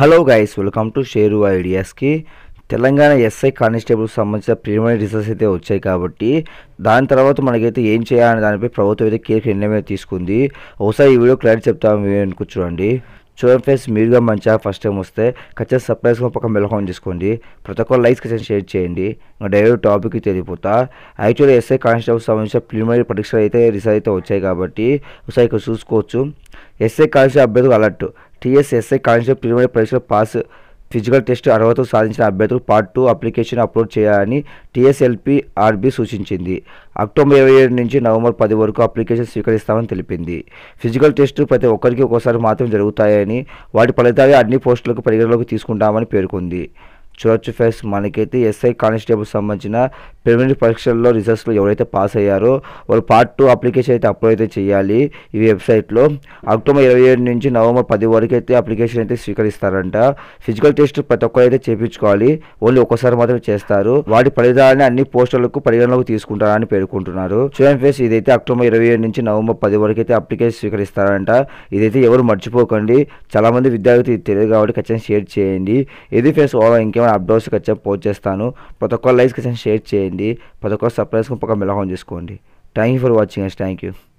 hello guys welcome to షేరు ఐడియాస్కి Telangana SI కానిస్టేబుల్కి సంబంధించిన ప్రిలిమినరీ రిజల్ట్స్ అయితే వచ్చాయి కాబట్టి దాని తర్వాత మనకైతే ఏం చేయాలనే దానిపై ప్రభుత్వం అయితే కీలక నిర్ణయం అయితే తీసుకుంది ఒకసారి ఈ వీడియో క్లారిటీ చెప్తాము అనుకో చూడండి చూడండి ఫ్రెండ్స్ మీరుగా మంచిగా ఫస్ట్ టైం వస్తే ఖచ్చితంగా సర్ప్రైజ్గా పక్కన మెలకొని చేసుకోండి ప్రతి ఒక్క లైక్స్ ఖచ్చితంగా షేర్ చేయండి ఇంకా డైరెక్ట్ టాపిక్కి తెలియపోతా యాక్చువల్గా ఎస్ఐ కానిస్టేబుల్ సంబంధించిన ప్రిలిమినరీ పరీక్షలు అయితే రిజల్ట్ అయితే వచ్చాయి కాబట్టి ఒకసారి ఇక్కడ చూసుకోవచ్చు ఎస్ఐ కాలేజీ అభ్యర్థులు అలర్ట్ టీఎస్ఎస్ఐ కానిస్టేబుల్ ప్రిలిమినరీ పరీక్షలు పాస్ ఫిజికల్ టెస్ట్ అర్హత సాధించిన అభ్యర్థులు పార్ట్ టూ అప్లికేషన్ అప్లోడ్ చేయాలని టీఎస్ఎల్పి ఆర్బీ సూచించింది అక్టోబర్ ఇరవై ఏడు నుంచి నవంబర్ పది వరకు అప్లికేషన్ స్వీకరిస్తామని తెలిపింది ఫిజికల్ టెస్టు ప్రతి ఒక్కరికి ఒక్కోసారి మాత్రం జరుగుతాయని వాటి ఫలితాలే అన్ని పోస్టులకు పరిగణలోకి తీసుకుంటామని పేర్కొంది చూడొచ్చు ఫ్రెండ్స్ మనకైతే ఎస్ఐ కానిస్టేబుల్ సంబంధించిన ప్రిలిమినరీ పరీక్షల్లో రిజల్ట్స్లో ఎవరైతే పాస్ అయ్యారో వాళ్ళు పార్ట్ టూ అప్లికేషన్ అయితే అప్లోడ్ అయితే చేయాలి ఈ వెబ్సైట్లో అక్టోబర్ ఇరవై ఏడు నుంచి నవంబర్ పది వరకు అయితే అప్లికేషన్ అయితే స్వీకరిస్తారంట ఫిజికల్ టెస్ట్ ప్రతి ఒక్కరైతే చేయించుకోవాలి ఓన్లీ ఒక్కసారి మాత్రమే చేస్తారు వాటి ఫలితాలని అన్ని పోస్టులకు పరిగణలోకి తీసుకుంటారని పేర్కొంటున్నారు చూడండి ఫ్రెండ్స్ ఇదైతే అక్టోబర్ ఇరవై ఏడు నుంచి నవంబర్ పది వరకు అయితే అప్లికేషన్ స్వీకరిస్తారంట ఇదైతే ఎవరు మర్చిపోకండి చాలామంది విద్యార్థులు తెలియదు కాబట్టి ఖచ్చితంగా షేర్ చేయండి ఇది ఫ్రెండ్స్ ఓవర్ ఇంకేమైనా అప్డేట్స్కి వచ్చే పోస్ట్ చేస్తాను ప్రతి ఒక్క ఖచ్చితంగా షేర్ చేయండి ప్రతి ఒక్క సబ్స్క్రైబ్స్కి పక్క మెలహం చేసుకోండి thank you for watching us thank you